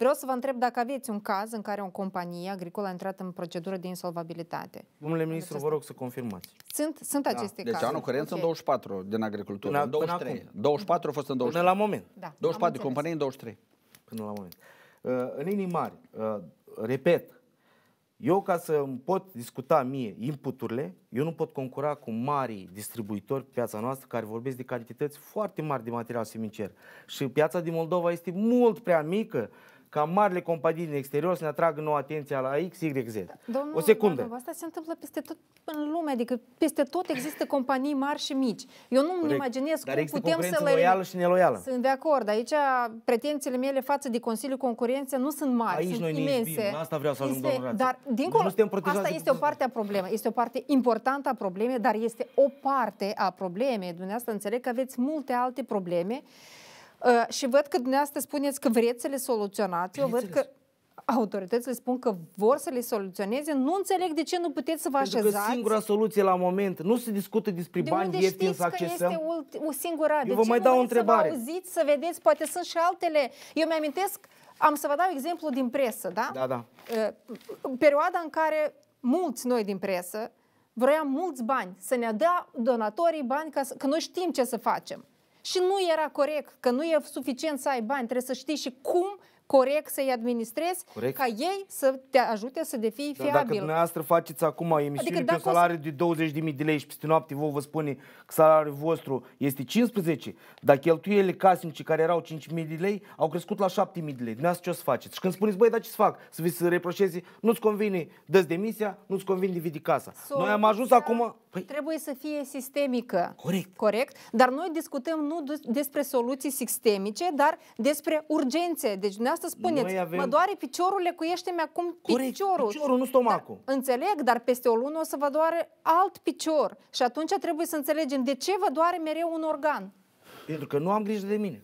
Vreau să vă întreb dacă aveți un caz în care o companie agricolă a intrat în procedură de insolvabilitate. Domnule ministru, vă rog să confirmați. Sunt, sunt da. aceste deci cazuri. Deci anul curent okay. sunt 24 din agricultură. Până, 23. Până 24 au fost în 23. Până la moment. Da. 24 de companii în 23. Până la moment. Uh, în linii mari, uh, repet, eu ca să îmi pot discuta mie inputurile, eu nu pot concura cu mari distribuitori pe piața noastră care vorbesc de cantități foarte mari de material semincer. Și piața din Moldova este mult prea mică ca marile companii din exterior să ne atragă nouă atenția la X, Y, Z. o secundă. Domnul, asta se întâmplă peste tot în lume, adică peste tot există companii mari și mici. Eu nu îmi imaginez Dar cum putem să le... loială și neloială. Sunt de acord. Aici pretențiile mele față de Consiliul Concurenței nu sunt mari, Aici sunt noi imense. Ne asta vreau să ajung, este... Dar, dincolo, asta este o parte a problemei. Este o parte importantă a problemei, dar este o parte a problemei. Dumneavoastră înțeleg că aveți multe alte probleme Uh, și văd că dumneavoastră spuneți că vreți să le soluționați. Eu văd că autoritățile spun că vor să le soluționeze, nu înțeleg de ce nu puteți să vă Pentru așezați. Pentru că singura soluție la moment, nu se discută despre de bani ieftini să accesăm. De unde este o singura? De vă ce mai dau o întrebare. Să auziți, să vedeți, poate sunt și altele. Eu mi-amintesc, am să vă dau exemplu din presă, da? Da, da. Ă, perioada în care mulți noi din presă vroiam mulți bani, să ne dea donatorii bani, ca să, că noi știm ce să facem. Și nu era corect că nu e suficient să ai bani, trebuie să știi și cum corect să-i administrezi, corect. ca ei să te ajute să devii da, fiabil. Da, dacă dumneavoastră faceți acum emisiuni adică pe un salariu de 20.000 de lei și peste noapte vă vă spune că salariul vostru este 15, dar cheltuielile casnice care erau 5.000 de lei au crescut la 7.000 de lei. Dumneavoastră ce o să faceți? Și când spuneți, băi, dar ce să fac? Să vi se reproșeze, nu-ți convine, dă demisia, nu-ți convine, dividi casa. So, noi am ajuns acum... Păi... Trebuie să fie sistemică. Corect. Corect. Dar noi discutăm nu despre soluții sistemice, dar despre urgențe. Deci Dumneavoastră spuneți, avem... mă doare piciorul, lecuiește-mi acum Corect, piciorul. piciorul, nu stomacul. Da, înțeleg, dar peste o lună o să vă doare alt picior. Și atunci trebuie să înțelegem de ce vă doare mereu un organ. Pentru că nu am grijă de mine.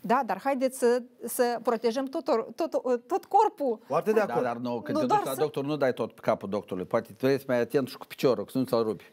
Da, dar haideți să, să protejăm tot, or, tot, tot corpul. Foarte de da, acord. Da, dar nu, când nu, te duci la să... doctor, nu dai tot capul doctorului. Poate trebuie să mai atent și cu piciorul, că să nu ți-l rupi.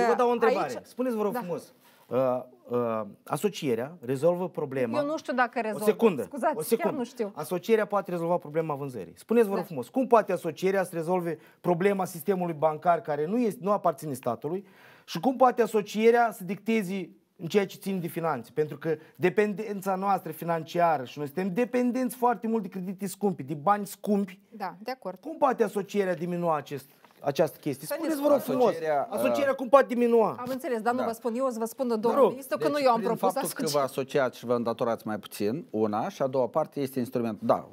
Eu vă dau o întrebare. Aici... Spuneți, vă rog da. frumos. Da. Uh, uh, asocierea rezolvă problema... Eu nu știu dacă rezolvă. O secundă. Scuzați, o secundă. nu știu. Asocierea poate rezolva problema vânzării. Spuneți-vă da. frumos, cum poate asocierea să rezolve problema sistemului bancar care nu, este, nu aparține statului și cum poate asocierea să dicteze în ceea ce țin de finanțe, pentru că dependența noastră financiară și noi suntem dependenți foarte mult de credite scumpe, de bani scumpi. Da, de acord. Cum poate asocierea diminua acest această chestie. Spuneți, vă rog frumos, asocierea, uh, asocierea cum poate diminua? Am înțeles, dar nu da. vă spun eu, o să vă spun domnul da. ministru că deci nu eu am propus faptul că vă asociați și vă îndatorați mai puțin, una, și a doua parte este instrumentul. Da,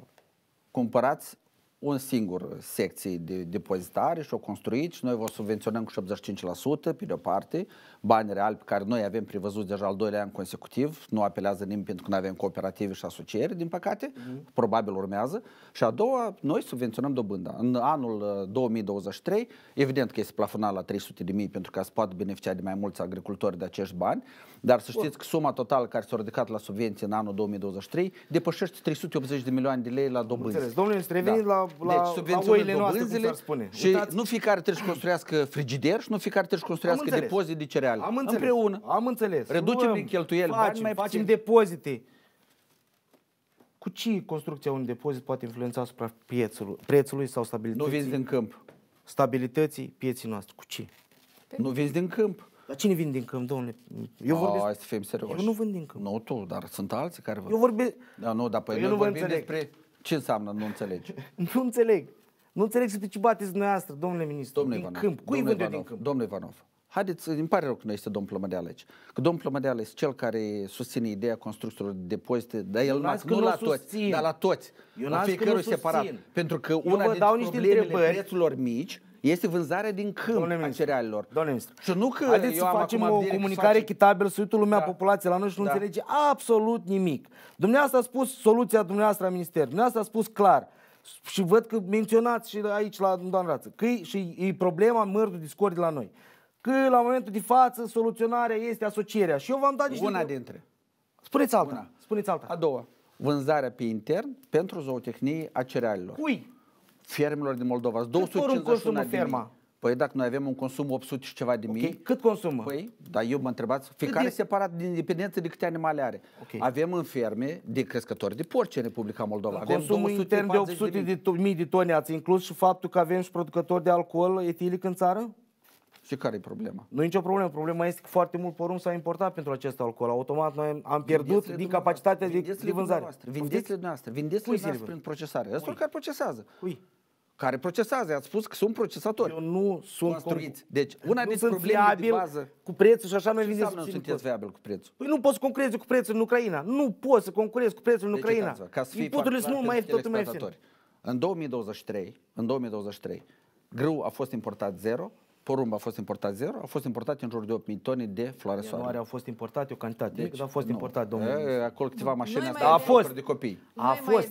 cumpărați un singur secție de depozitare și o construit și noi vă subvenționăm cu 85% pe de-o parte, bani reali pe care noi avem privăzut deja al doilea an consecutiv, nu apelează nimeni pentru că nu avem cooperative și asocieri, din păcate, mm-hmm. probabil urmează. Și a doua, noi subvenționăm dobânda. În anul 2023, uh, evident că este plafonat la 300 de mii pentru că se poate beneficia de mai mulți agricultori de acești bani, dar să știți că suma totală care s-a ridicat la subvenție în anul 2023 depășește 380 de milioane de lei la dobândă. Domnule, revenim da. la la, deci, la oile noastre, cum spune. Și Uitați. nu fiecare trebuie să construiască frigider și nu fiecare trebuie să construiască depozite de cereale. Am înțeles. Împreună. Am înțeles. Reducem din cheltuieli. Facem, mai facem depozite. Cu ce construcția unui depozit poate influența asupra piețului, prețului sau stabilității? Nu vezi din câmp. Stabilității pieții noastre. Cu ce? Păi nu vezi din câmp. Dar cine vin din câmp, domnule? Eu A, vorbesc... Hai să fim serioși. Eu nu vând din câmp. Nu tu, dar sunt alții care vând. Eu vorbesc... Da, nu, dar păi eu noi nu vorbim înțeleg. despre ce înseamnă nu înțelegi? nu înțeleg. Nu înțeleg să ce bateți dumneavoastră, domnule ministru, domnule din Ivanov, câmp. Cui domnule Ivanov, din câmp? Domnule Ivanov, haideți, îmi pare rău că nu este domnul Plămădeale aici. Că domnul Plămădeale este cel care susține ideea constructorilor de depozite, dar el nu, nu la susțin. toți, dar la toți, Eu la fiecare separat. Pentru că Eu una dintre problemele prețurilor mici este vânzarea din câmp Domnule a cerealelor. Domnule ministru. Și nu că Haideți eu să facem o comunicare echitabilă, să uită lumea da. populației la noi și nu da. înțelege absolut nimic. Dumneavoastră a spus soluția dumneavoastră a ministerului. Dumneavoastră a spus clar și văd că menționați și aici la doamna Rață, că e, și e problema mărtul discordii la noi. Că la momentul de față soluționarea este asocierea. Și eu v-am dat niște... Una dintre. Spuneți alta. Una. Spuneți alta. A doua. Vânzarea pe intern pentru zootehnie a cerealelor. Cui? fermelor din Moldova. 251 de ferma? Păi dacă noi avem un consum 800 și ceva de mii. Okay. Cât consumă? Păi, dar eu mă întrebați, fiecare de... separat din independență de câte animale are. Okay. Avem în ferme de crescători de porci în Republica Moldova. Avem consumul intern de 800 de mii de tone ați inclus și faptul că avem și producători de alcool etilic în țară? Și care e problema? Nu e nicio problemă. Problema este că foarte mult porumb s-a importat pentru acest alcool. Automat noi am pierdut din capacitatea de, de vânzare. Vindeți-le dumneavoastră. Vindeți-le dumneavoastră prin procesare. Ăsta care procesează. Cui? care procesează. Ați spus că sunt procesatori. Eu nu sunt construiți. Deci, una nu sunt viabil de bază... cu prețul și așa noi vedem. nu sunteți viabil cu prețul? Păi nu poți să concurezi cu prețul în Ucraina. Nu poți să concurezi cu prețul în deci, Ucraina. Ca să fii foarte clar, mai ieftin. În 2023, în 2023, grâu a fost importat zero, porumb a fost importat zero, a fost importat în jur de 8.000 tone de floare soare. Ianuarie au fost importate o cantitate, deci, a fost nu. importat, domnule. Acolo câteva mașini a fost de copii. A fost.